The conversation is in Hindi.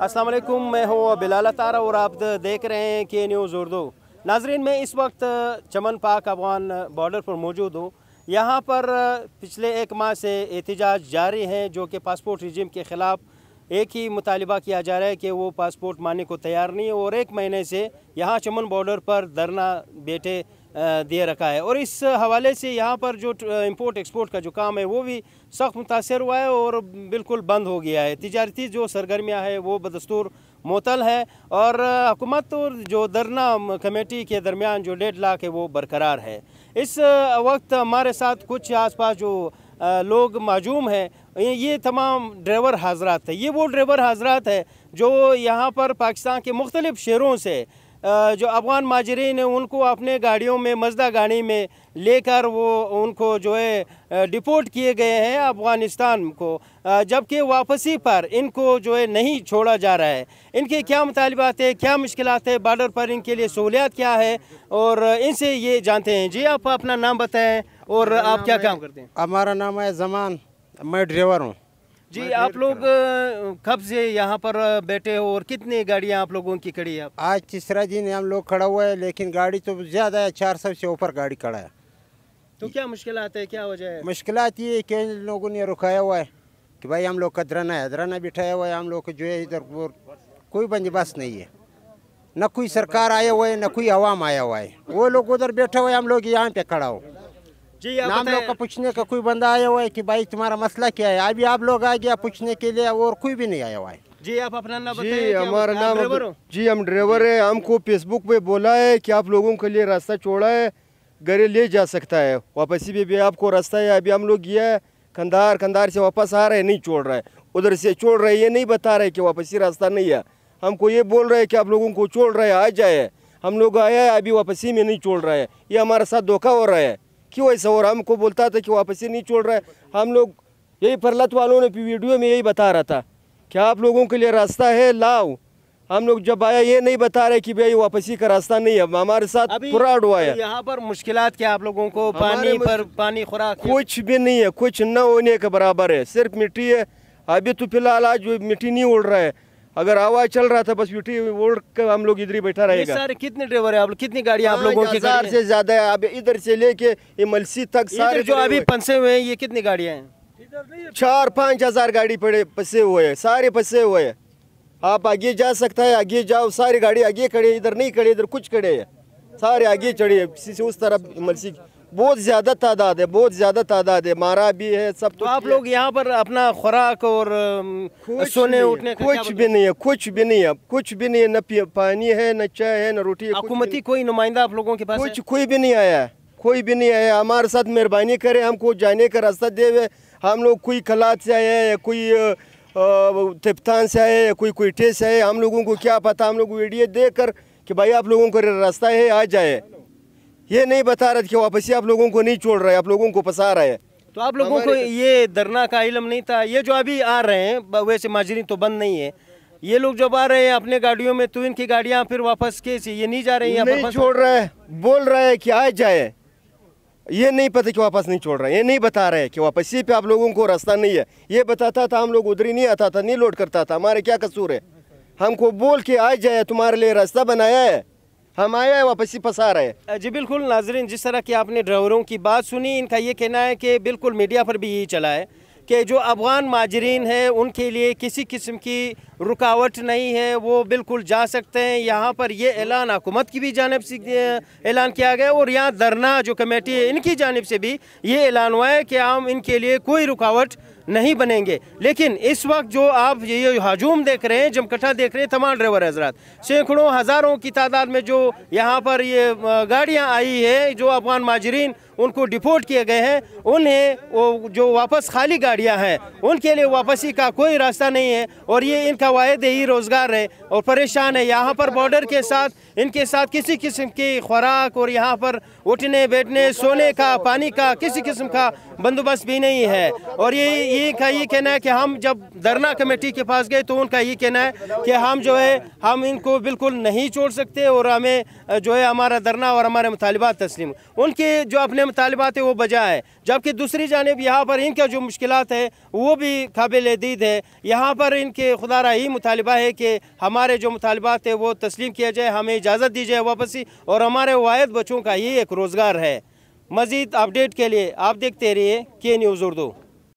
अस्सलाम वालेकुम मैं हूँ बिलाल तारा और आप देख रहे हैं के न्यूज़ उर्दू नाजरीन मैं इस वक्त चमन पाक अफगान बॉर्डर पर मौजूद हूँ यहाँ पर पिछले एक माह से एहतजाज जारी हैं जो कि पासपोर्ट रिजीम के ख़िलाफ़ एक ही मुतालबा किया जा रहा है कि वो पासपोर्ट मानने को तैयार नहीं है और एक महीने से यहाँ चमन बॉर्डर पर धरना बैठे दे रखा है और इस हवाले से यहाँ पर जो इम्पोर्ट एक्सपोर्ट का जो काम है वो भी सख्त मुतासर हुआ है और बिल्कुल बंद हो गया है तजारती जो सरगर्मियाँ है वो बदस्तूर मतल है और हुकूमत और जो धरना कमेटी के दरमियान जो डेढ़ लाख है वो बरकरार है इस वक्त हमारे साथ कुछ आस पास जो लोग मजूम हैं ये तमाम ड्राइवर हाजरात है ये वो ड्राइवर हाजरात है जो यहाँ पर पाकिस्तान के मुख्तलिफ़ शहरों से जो अफगान माजरीन हैं उनको अपने गाड़ियों में मजदा गाड़ी में लेकर वो उनको जो है डिपोर्ट किए गए हैं अफ़गानिस्तान को जबकि वापसी पर इनको जो है नहीं छोड़ा जा रहा है इनके क्या मुतालबात है क्या मुश्किल है बॉर्डर पर इनके लिए सहूलियात क्या है और इनसे ये जानते हैं जी आप अपना नाम बताएं और आप क्या काम करते हैं हमारा नाम है जमान मैं ड्राइवर हूँ जी आप लोग कब से यहाँ पर बैठे हो और कितनी गाड़ियाँ आप लोगों की खड़ी है आज तीसरा दिन हम लोग खड़ा हुआ है लेकिन गाड़ी तो ज़्यादा है चार सौ से ऊपर गाड़ी खड़ा है तो क्या मुश्किल है क्या वजह है मुश्किल ये है कि लोगों ने रुकाया हुआ है कि भाई हम लोग का दराना है दराना बिठाया हुआ है हम लोग जो है इधर कोई बंदोबस्त नहीं है न कोई सरकार आया हुआ है न कोई आवाम आया हुआ है वो लोग उधर बैठे हुआ है हम लोग यहाँ पे खड़ा हो जी आप हम लोग का पूछने का कोई बंदा आया हुआ है कि भाई तुम्हारा मसला क्या है अभी आप लोग आ गया पूछने के लिए और कोई भी नहीं आया हुआ है जी आप अपना नाम जी हमारा नाम जी हम ड्राइवर है हमको फेसबुक पे बोला है कि आप लोगों के लिए रास्ता छोड़ा है गरे ले जा सकता है वापसी भी, भी आपको रास्ता है अभी हम लोग गया है कंधार कंधार से वापस आ रहे हैं नहीं छोड़ रहे उधर से छोड़ रहे ये नहीं बता रहे कि वापसी रास्ता नहीं है हमको ये बोल रहे हैं कि आप लोगों को छोड़ रहे आ जाए हम लोग आया है अभी वापसी में नहीं छोड़ रहे है ये हमारे साथ धोखा हो रहा है क्यों ऐसा हो रहा हमको बोलता था कि वापस ही नहीं छोड़ रहा है हम लोग यही फरलत वालों ने वीडियो में यही बता रहा था कि आप लोगों के लिए रास्ता है लाओ हम लोग जब आया ये नहीं बता रहे कि भाई वापसी का रास्ता नहीं है हमारे साथ पूरा अडवाया यहाँ पर मुश्किल क्या आप लोगों को पानी पर पानी खुराक कुछ भी नहीं है कुछ न होने के बराबर है सिर्फ मिट्टी है अभी तो फिलहाल आज मिट्टी नहीं उड़ रहा है अगर आवाज चल रहा था बस यूटी वोल्ड का हम लोग इधर ही बैठा रहेगा सारे कितने ड्राइवर है आप लोग कितनी गाड़ियाँ आप हाँ, लोगों की हजार से ज्यादा है अब इधर से लेके ये मलसी तक सारे जो अभी पंसे हुए हैं ये कितनी गाड़ियां हैं चार पाँच हजार गाड़ी पड़े फंसे हुए हैं सारे फंसे हुए हैं आप आगे जा सकता है आगे जाओ सारी गाड़ी आगे खड़े इधर नहीं खड़े इधर कुछ खड़े है सारे आगे चढ़े उस तरफ मलसी बहुत ज़्यादा तादाद है बहुत ज़्यादा तादाद है मारा भी है सब तो आप लोग यहाँ पर अपना खुराक और सोने उठने कुछ भी नहीं है कुछ भी नहीं है कुछ भी नहीं है न पानी है न चाय है न रोटी है कोई नुमाइंदा आप लोगों के पास कुछ कोई भी नहीं आया कोई भी नहीं आया हमारे साथ मेहरबानी करे हमको जाने का रास्ता दे हम लोग कोई खलात से आए है कोई तिप्तान से आए या कोई कोईटे से आए हम लोगों को क्या पता हम लोग वीडियो देख कर कि भाई आप लोगों को रास्ता है आ जाए ये नहीं बता रहे थे वापसी आप लोगों को नहीं छोड़ रहे आप लोगों को फंसा रहे तो आप लोगों को ये धरना का इलम नहीं था ये जो अभी आ रहे हैं वैसे माजरी तो बंद नहीं है ये लोग जब आ रहे हैं अपने गाड़ियों में तो इनकी गाड़ियाँ फिर वापस कैसे ये नहीं जा रही है नहीं छोड़ रहे बोल रहे है कि आ जाए ये नहीं पता कि वापस नहीं छोड़ रहा है ये नहीं बता रहे कि वापसी पे आप लोगों को रास्ता नहीं है ये बताता था हम लोग उधर ही नहीं आता था नहीं लौट करता था हमारे क्या कसूर है हमको बोल के आ जाए तुम्हारे लिए रास्ता बनाया है हम आए हैं वापसी फंसा रहे जी बिल्कुल नाजरीन जिस तरह की आपने ड्राइवरों की बात सुनी इनका ये कहना है कि बिल्कुल मीडिया पर भी यही चला है कि जो अफगान माजरीन है उनके लिए किसी किस्म की रुकावट नहीं है वो बिल्कुल जा सकते हैं यहाँ पर ये ऐलान हुकूमत की भी जानब से ऐलान किया गया और यहाँ धरना जो कमेटी है इनकी जानब से भी ये ऐलान हुआ है कि हम इनके लिए कोई रुकावट नहीं बनेंगे लेकिन इस वक्त जो आप ये हजूम देख रहे हैं जमकठा देख रहे हैं तमाम ड्राइवर हजरात सैकड़ों हज़ारों की तादाद में जो यहाँ पर ये गाड़ियाँ आई है जो अफगान माजरीन उनको डिपोर्ट किए गए हैं उन्हें वो जो वापस खाली गाड़ियाँ हैं उनके लिए वापसी का कोई रास्ता नहीं है और ये इनका हुआ है दही रोज़गार है और परेशान है यहाँ पर बॉर्डर के साथ इनके साथ किसी किस्म की खुराक और यहाँ पर उठने बैठने सोने का पानी का किसी किस्म का बंदोबस्त भी नहीं है और ये ये का ये कहना है कि हम जब धरना कमेटी के पास गए तो उनका ये कहना है कि हम जो है हम इनको बिल्कुल नहीं छोड़ सकते और हमें जो है हमारा धरना और हमारे मुतालबात तस्लीम उनके जो अपने मुतालबात है वो बजा है जबकि दूसरी जानब यहाँ पर इनका जो मुश्किल है वो भी काबिल दीद है यहाँ पर इनके खुदा ही मुतालबा है कि हमारे जो मुतालबा थे वो तस्लीम किया जाए हमें इजाज़त दी जाए वापसी और हमारे वायद बच्चों का ही एक रोज़गार है मज़ीद अपडेट के लिए आप देखते रहिए के न्यूज़ उर्दू